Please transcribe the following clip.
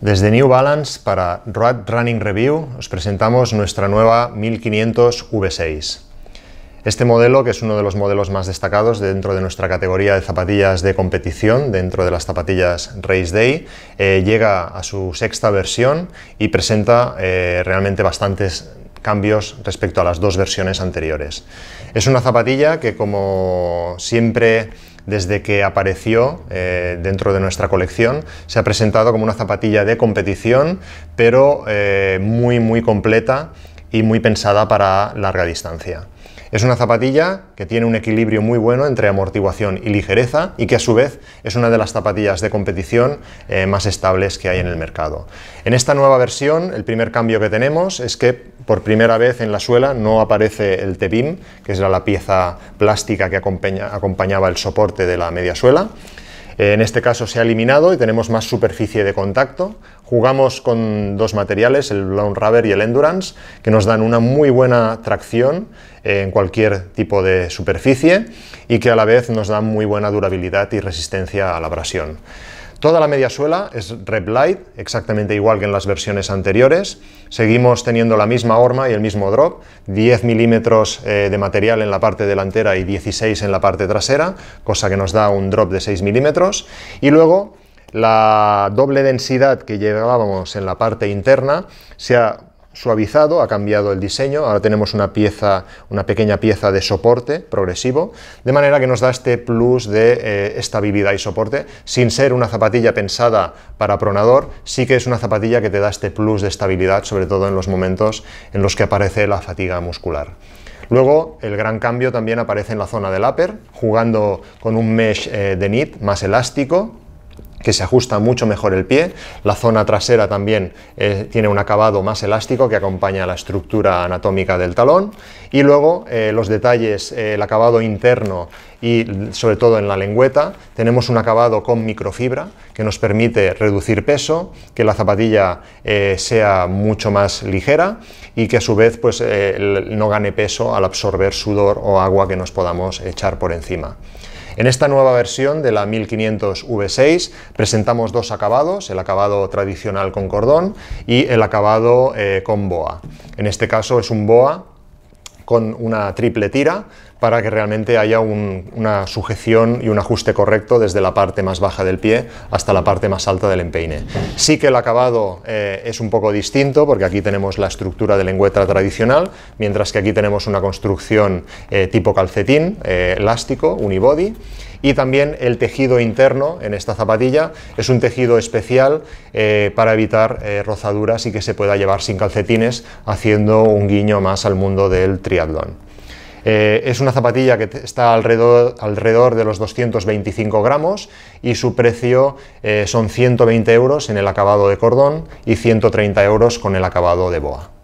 Desde New Balance para Road Running Review os presentamos nuestra nueva 1500 V6. Este modelo, que es uno de los modelos más destacados dentro de nuestra categoría de zapatillas de competición, dentro de las zapatillas Race Day, eh, llega a su sexta versión y presenta eh, realmente bastantes cambios respecto a las dos versiones anteriores. Es una zapatilla que, como siempre desde que apareció eh, dentro de nuestra colección, se ha presentado como una zapatilla de competición, pero eh, muy, muy completa y muy pensada para larga distancia. Es una zapatilla que tiene un equilibrio muy bueno entre amortiguación y ligereza y que a su vez es una de las zapatillas de competición eh, más estables que hay en el mercado. En esta nueva versión, el primer cambio que tenemos es que por primera vez en la suela no aparece el tebim, que es la, pieza plástica que acompañaba el soporte de la media suela, eh, en este caso se ha eliminado y tenemos más superficie de contacto. Jugamos con dos materiales, el Blown Rubber y el Endurance, que nos dan una muy buena tracción eh, en cualquier tipo de superficie y que a la vez nos dan muy buena durabilidad y resistencia a la abrasión. Toda la media suela es rep light, exactamente igual que en las versiones anteriores. Seguimos teniendo la misma horma y el mismo drop, 10 milímetros eh, de material en la parte delantera y 16 en la parte trasera, cosa que nos da un drop de 6 milímetros. Y luego la doble densidad que llevábamos en la parte interna se ha suavizado, ha cambiado el diseño, ahora tenemos una pieza, una pequeña pieza de soporte progresivo, de manera que nos da este plus de eh, estabilidad y soporte, sin ser una zapatilla pensada para pronador, sí que es una zapatilla que te da este plus de estabilidad, sobre todo en los momentos en los que aparece la fatiga muscular. Luego, el gran cambio también aparece en la zona del upper, jugando con un mesh eh, de knit más elástico, que se ajusta mucho mejor el pie. La zona trasera también eh, tiene un acabado más elástico que acompaña la estructura anatómica del talón. Y luego eh, los detalles, eh, el acabado interno y sobre todo en la lengüeta, tenemos un acabado con microfibra que nos permite reducir peso, que la zapatilla sea mucho más ligera y que a su vez pues, no gane peso al absorber sudor o agua que nos podamos echar por encima. En esta nueva versión de la 1500 V6 presentamos dos acabados, el acabado tradicional con cordón y el acabado eh, con boa. En este caso es un boa con una triple tira, para que realmente haya una sujeción y un ajuste correcto desde la parte más baja del pie hasta la parte más alta del empeine. Sí que el acabado eh, es un poco distinto porque aquí tenemos la estructura de lengüeta tradicional, mientras que aquí tenemos una construcción eh, tipo calcetín, eh, elástico, unibody y también el tejido interno en esta zapatilla es un tejido especial para evitar rozaduras y que se pueda llevar sin calcetines haciendo un guiño más al mundo del triatlón. Eh, es una zapatilla que está alrededor, de los 225 gramos y su precio eh, son 120 euros en el acabado de cordón y 130 euros con el acabado de boa.